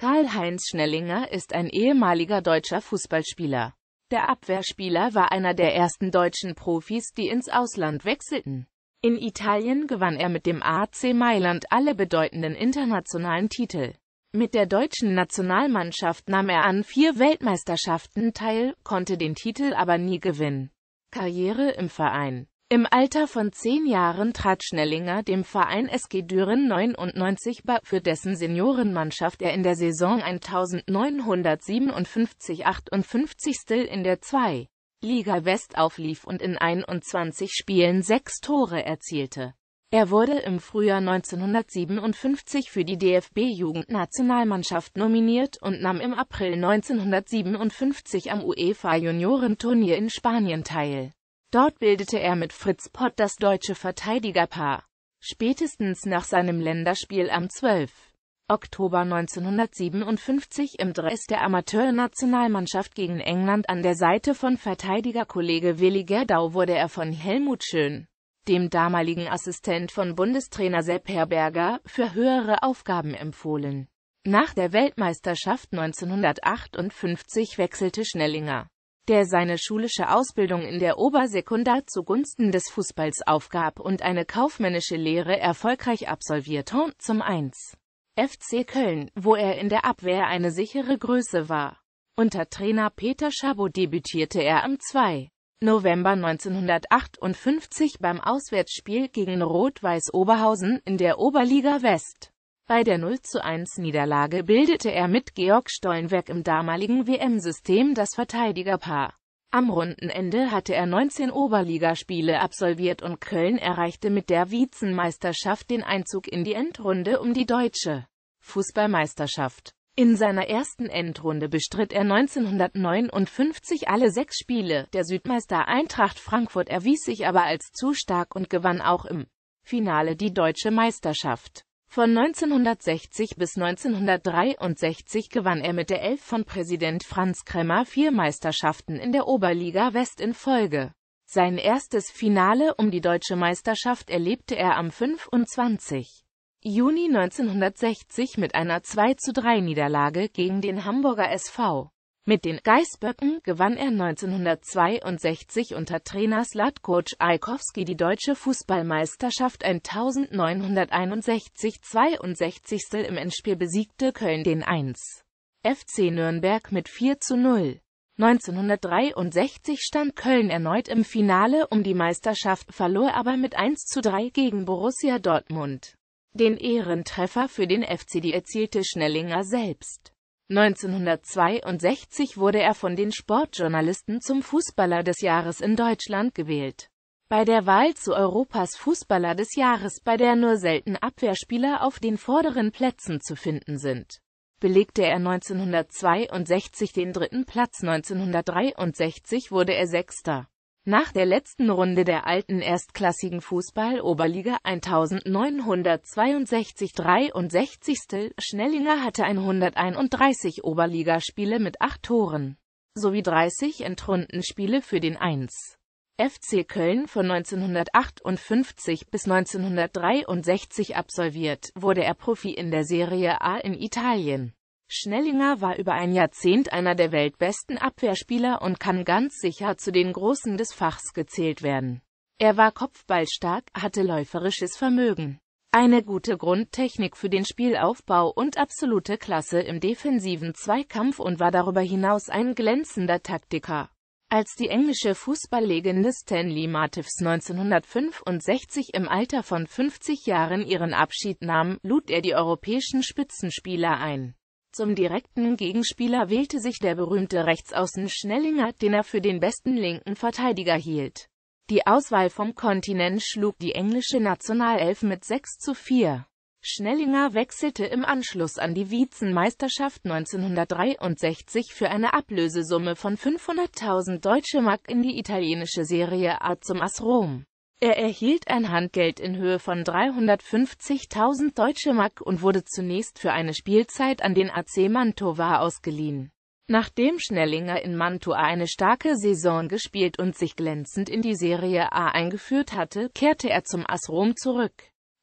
Karl-Heinz Schnellinger ist ein ehemaliger deutscher Fußballspieler. Der Abwehrspieler war einer der ersten deutschen Profis, die ins Ausland wechselten. In Italien gewann er mit dem AC Mailand alle bedeutenden internationalen Titel. Mit der deutschen Nationalmannschaft nahm er an vier Weltmeisterschaften teil, konnte den Titel aber nie gewinnen. Karriere im Verein im Alter von zehn Jahren trat Schnellinger dem Verein SG Düren 99 bei, für dessen Seniorenmannschaft er in der Saison 1957-58 in der 2. Liga West auflief und in 21 Spielen sechs Tore erzielte. Er wurde im Frühjahr 1957 für die DFB-Jugendnationalmannschaft nominiert und nahm im April 1957 am UEFA-Juniorenturnier in Spanien teil. Dort bildete er mit Fritz Pott das deutsche Verteidigerpaar. Spätestens nach seinem Länderspiel am 12. Oktober 1957 im Dress der Amateurnationalmannschaft gegen England an der Seite von Verteidigerkollege Willi Gerdau wurde er von Helmut Schön, dem damaligen Assistent von Bundestrainer Sepp Herberger, für höhere Aufgaben empfohlen. Nach der Weltmeisterschaft 1958 wechselte Schnellinger der seine schulische Ausbildung in der Obersekundar zugunsten des Fußballs aufgab und eine kaufmännische Lehre erfolgreich absolvierte, zum 1. FC Köln, wo er in der Abwehr eine sichere Größe war. Unter Trainer Peter Schabow debütierte er am 2. November 1958 beim Auswärtsspiel gegen Rot-Weiß Oberhausen in der Oberliga West. Bei der 0 1 Niederlage bildete er mit Georg Stollenberg im damaligen WM-System das Verteidigerpaar. Am Rundenende hatte er 19 Oberligaspiele absolviert und Köln erreichte mit der Vizenmeisterschaft den Einzug in die Endrunde um die deutsche Fußballmeisterschaft. In seiner ersten Endrunde bestritt er 1959 alle sechs Spiele. Der Südmeister Eintracht Frankfurt erwies sich aber als zu stark und gewann auch im Finale die deutsche Meisterschaft. Von 1960 bis 1963 gewann er mit der Elf von Präsident Franz Kremmer vier Meisterschaften in der Oberliga West in Folge. Sein erstes Finale um die deutsche Meisterschaft erlebte er am 25. Juni 1960 mit einer 2 zu 3 Niederlage gegen den Hamburger SV. Mit den Geißböcken gewann er 1962 unter Trainer Slatkoc Aikowski die deutsche Fußballmeisterschaft 1961 62. Im Endspiel besiegte Köln den 1. FC Nürnberg mit 4 zu 0. 1963 stand Köln erneut im Finale um die Meisterschaft, verlor aber mit 1 zu 3 gegen Borussia Dortmund. Den Ehrentreffer für den FC die erzielte Schnellinger selbst. 1962 wurde er von den Sportjournalisten zum Fußballer des Jahres in Deutschland gewählt. Bei der Wahl zu Europas Fußballer des Jahres, bei der nur selten Abwehrspieler auf den vorderen Plätzen zu finden sind, belegte er 1962 den dritten Platz, 1963 wurde er Sechster. Nach der letzten Runde der alten erstklassigen Fußball-Oberliga 1962 63. Schnellinger hatte 131 Oberligaspiele mit 8 Toren sowie 30 Entrundenspiele für den 1. FC Köln von 1958 bis 1963 absolviert, wurde er Profi in der Serie A in Italien. Schnellinger war über ein Jahrzehnt einer der weltbesten Abwehrspieler und kann ganz sicher zu den Großen des Fachs gezählt werden. Er war kopfballstark, hatte läuferisches Vermögen, eine gute Grundtechnik für den Spielaufbau und absolute Klasse im defensiven Zweikampf und war darüber hinaus ein glänzender Taktiker. Als die englische Fußballlegende Stanley Martiffs 1965 im Alter von 50 Jahren ihren Abschied nahm, lud er die europäischen Spitzenspieler ein. Zum direkten Gegenspieler wählte sich der berühmte Rechtsaußen Schnellinger, den er für den besten linken Verteidiger hielt. Die Auswahl vom Kontinent schlug die englische Nationalelf mit 6 zu 4. Schnellinger wechselte im Anschluss an die Vizenmeisterschaft 1963 für eine Ablösesumme von 500.000 Deutsche Mark in die italienische Serie A zum AS Rom. Er erhielt ein Handgeld in Höhe von 350.000 Deutsche Mark und wurde zunächst für eine Spielzeit an den AC Mantova ausgeliehen. Nachdem Schnellinger in Mantua eine starke Saison gespielt und sich glänzend in die Serie A eingeführt hatte, kehrte er zum AS Rom zurück,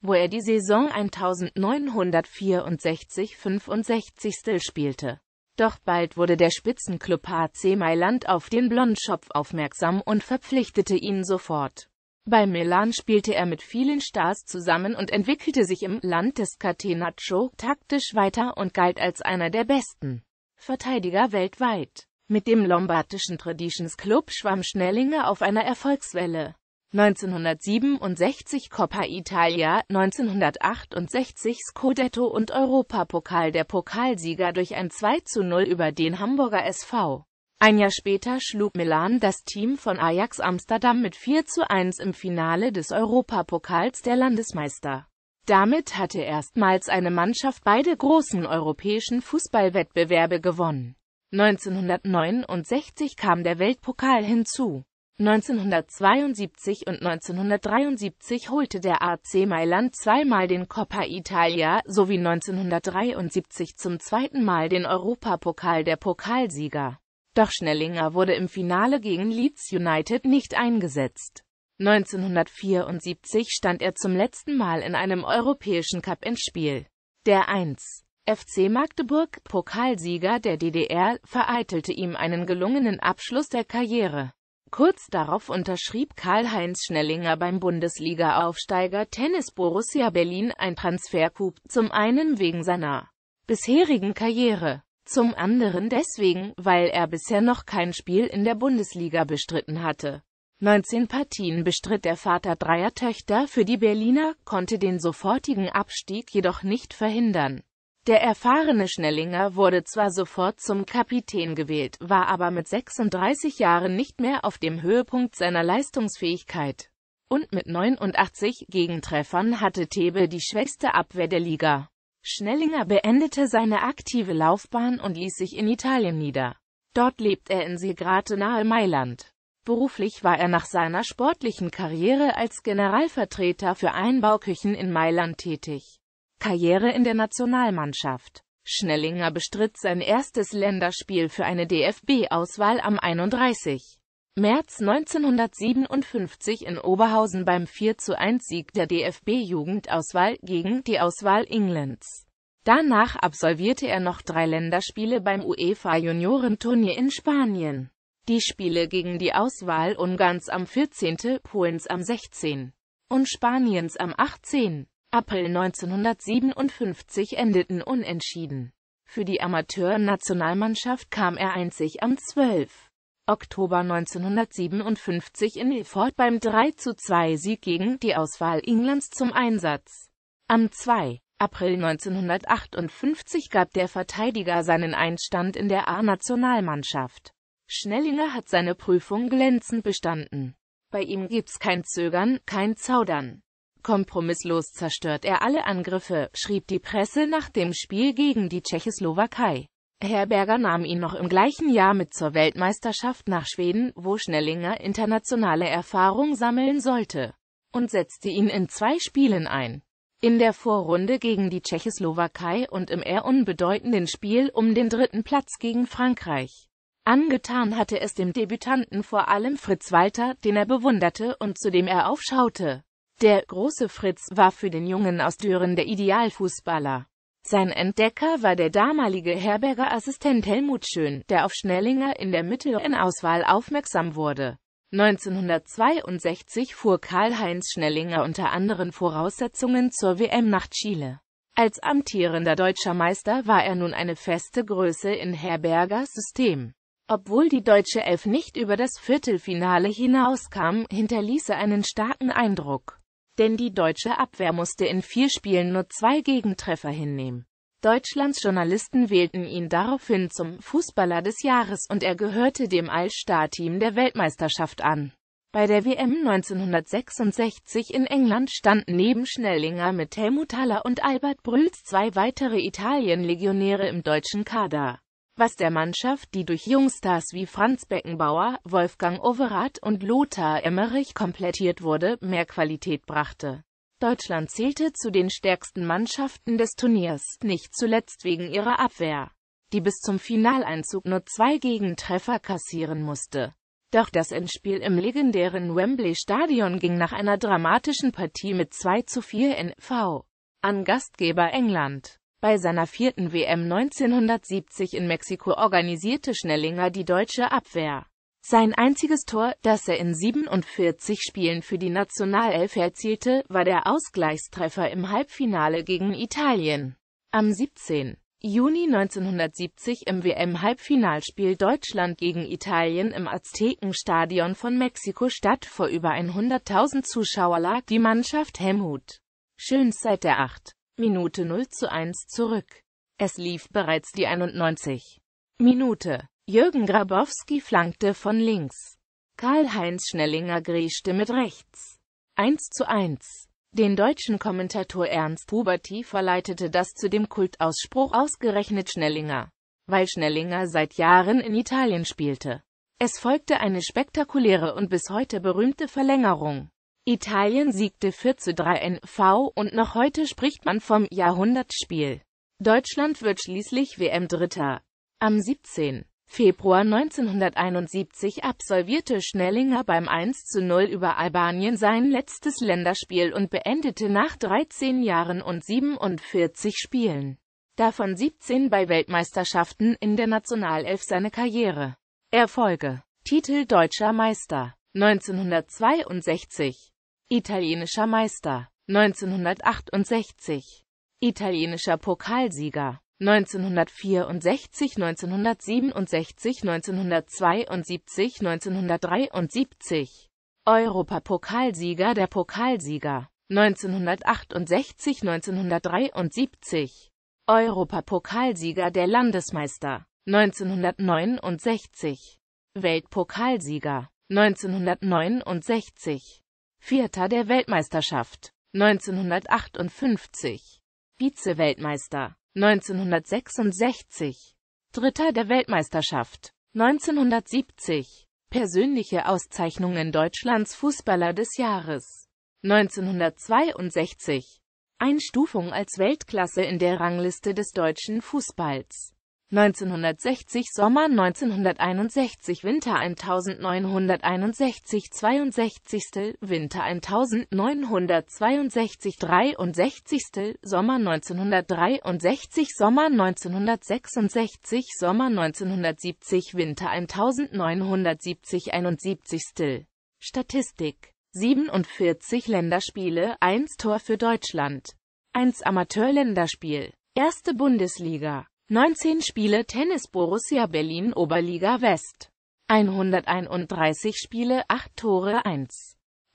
wo er die Saison 1964-65 spielte. Doch bald wurde der Spitzenklub HC Mailand auf den Blondschopf aufmerksam und verpflichtete ihn sofort. Bei Milan spielte er mit vielen Stars zusammen und entwickelte sich im Land des Catenaccio taktisch weiter und galt als einer der besten Verteidiger weltweit. Mit dem lombardischen Traditions Club schwamm Schnellinger auf einer Erfolgswelle. 1967 Coppa Italia, 1968 Scudetto und Europapokal der Pokalsieger durch ein 2 zu 0 über den Hamburger SV. Ein Jahr später schlug Milan das Team von Ajax Amsterdam mit 4 zu 1 im Finale des Europapokals der Landesmeister. Damit hatte erstmals eine Mannschaft beide großen europäischen Fußballwettbewerbe gewonnen. 1969 kam der Weltpokal hinzu. 1972 und 1973 holte der AC Mailand zweimal den Coppa Italia sowie 1973 zum zweiten Mal den Europapokal der Pokalsieger doch Schnellinger wurde im Finale gegen Leeds United nicht eingesetzt. 1974 stand er zum letzten Mal in einem europäischen cup ins Spiel. Der 1. FC Magdeburg, Pokalsieger der DDR, vereitelte ihm einen gelungenen Abschluss der Karriere. Kurz darauf unterschrieb Karl-Heinz Schnellinger beim Bundesliga-Aufsteiger Tennis Borussia Berlin ein Transfercoup, zum einen wegen seiner bisherigen Karriere zum anderen deswegen, weil er bisher noch kein Spiel in der Bundesliga bestritten hatte. 19 Partien bestritt der Vater dreier Töchter für die Berliner, konnte den sofortigen Abstieg jedoch nicht verhindern. Der erfahrene Schnellinger wurde zwar sofort zum Kapitän gewählt, war aber mit 36 Jahren nicht mehr auf dem Höhepunkt seiner Leistungsfähigkeit. Und mit 89 Gegentreffern hatte Thebe die schwächste Abwehr der Liga. Schnellinger beendete seine aktive Laufbahn und ließ sich in Italien nieder. Dort lebt er in Segrate nahe Mailand. Beruflich war er nach seiner sportlichen Karriere als Generalvertreter für Einbauküchen in Mailand tätig. Karriere in der Nationalmannschaft Schnellinger bestritt sein erstes Länderspiel für eine DFB-Auswahl am 31. März 1957 in Oberhausen beim 4 1 sieg der DFB-Jugendauswahl gegen die Auswahl Englands. Danach absolvierte er noch drei Länderspiele beim UEFA-Juniorenturnier in Spanien. Die Spiele gegen die Auswahl Ungarns am 14., Polens am 16. und Spaniens am 18. April 1957 endeten unentschieden. Für die Amateurnationalmannschaft kam er einzig am 12. Oktober 1957 in Ilford beim 3-2-Sieg gegen die Auswahl Englands zum Einsatz. Am 2. April 1958 gab der Verteidiger seinen Einstand in der A-Nationalmannschaft. Schnellinger hat seine Prüfung glänzend bestanden. Bei ihm gibt's kein Zögern, kein Zaudern. Kompromisslos zerstört er alle Angriffe, schrieb die Presse nach dem Spiel gegen die Tschechoslowakei. Herberger nahm ihn noch im gleichen Jahr mit zur Weltmeisterschaft nach Schweden, wo Schnellinger internationale Erfahrung sammeln sollte, und setzte ihn in zwei Spielen ein. In der Vorrunde gegen die Tschechoslowakei und im eher unbedeutenden Spiel um den dritten Platz gegen Frankreich. Angetan hatte es dem Debütanten vor allem Fritz Walter, den er bewunderte und zu dem er aufschaute. Der große Fritz war für den Jungen aus Düren der Idealfußballer. Sein Entdecker war der damalige Herberger Assistent Helmut Schön, der auf Schnellinger in der Mittel-N-Auswahl aufmerksam wurde. 1962 fuhr Karl-Heinz Schnellinger unter anderen Voraussetzungen zur WM nach Chile. Als amtierender deutscher Meister war er nun eine feste Größe in Herbergers System. Obwohl die deutsche Elf nicht über das Viertelfinale hinauskam, hinterließ er einen starken Eindruck denn die deutsche Abwehr musste in vier Spielen nur zwei Gegentreffer hinnehmen. Deutschlands Journalisten wählten ihn daraufhin zum Fußballer des Jahres und er gehörte dem All-Star-Team der Weltmeisterschaft an. Bei der WM 1966 in England standen neben Schnellinger mit Helmut Haller und Albert Brüls zwei weitere Italien-Legionäre im deutschen Kader was der Mannschaft, die durch Jungstars wie Franz Beckenbauer, Wolfgang Overath und Lothar Emmerich komplettiert wurde, mehr Qualität brachte. Deutschland zählte zu den stärksten Mannschaften des Turniers, nicht zuletzt wegen ihrer Abwehr, die bis zum Finaleinzug nur zwei Gegentreffer kassieren musste. Doch das Endspiel im legendären Wembley-Stadion ging nach einer dramatischen Partie mit 2 zu 4 NV an Gastgeber England. Bei seiner vierten WM 1970 in Mexiko organisierte Schnellinger die deutsche Abwehr. Sein einziges Tor, das er in 47 Spielen für die Nationalelf erzielte, war der Ausgleichstreffer im Halbfinale gegen Italien. Am 17. Juni 1970 im WM-Halbfinalspiel Deutschland gegen Italien im Aztekenstadion von mexiko statt vor über 100.000 Zuschauer lag die Mannschaft Helmut Schön seit der 8. Minute 0 zu 1 zurück. Es lief bereits die 91. Minute. Jürgen Grabowski flankte von links. Karl-Heinz Schnellinger grätschte mit rechts. 1 zu 1. Den deutschen Kommentator Ernst Huberti verleitete das zu dem Kultausspruch ausgerechnet Schnellinger, weil Schnellinger seit Jahren in Italien spielte. Es folgte eine spektakuläre und bis heute berühmte Verlängerung. Italien siegte 4 zu 3 NV und noch heute spricht man vom Jahrhundertspiel. Deutschland wird schließlich WM-Dritter. Am 17. Februar 1971 absolvierte Schnellinger beim 1 zu 0 über Albanien sein letztes Länderspiel und beendete nach 13 Jahren und 47 Spielen, davon 17 bei Weltmeisterschaften in der Nationalelf seine Karriere. Erfolge Titel Deutscher Meister 1962 Italienischer Meister 1968. Italienischer Pokalsieger 1964, 1967, 1972, 1973. Europapokalsieger der Pokalsieger 1968, 1973. Europapokalsieger der Landesmeister 1969. Weltpokalsieger 1969. Vierter der Weltmeisterschaft 1958, Vize-Weltmeister 1966, Dritter der Weltmeisterschaft 1970, persönliche Auszeichnungen Deutschlands Fußballer des Jahres 1962, Einstufung als Weltklasse in der Rangliste des deutschen Fußballs 1960 Sommer 1961 Winter 1961 62. Winter 1962 63. Sommer 1963 Sommer 1966 Sommer 1970 Winter 1970 71. Statistik 47 Länderspiele, 1 Tor für Deutschland, 1 Amateurländerspiel, 1. Bundesliga 19 Spiele Tennis Borussia Berlin Oberliga West. 131 Spiele, 8 Tore 1.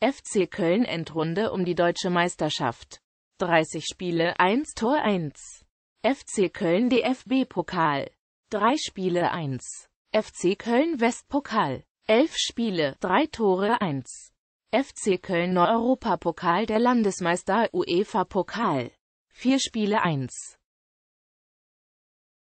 FC Köln Endrunde um die deutsche Meisterschaft. 30 Spiele, 1 Tor 1. FC Köln DFB Pokal. 3 Spiele 1. FC Köln West Pokal. 11 Spiele, 3 Tore 1. FC Köln Europapokal der Landesmeister UEFA Pokal. 4 Spiele 1.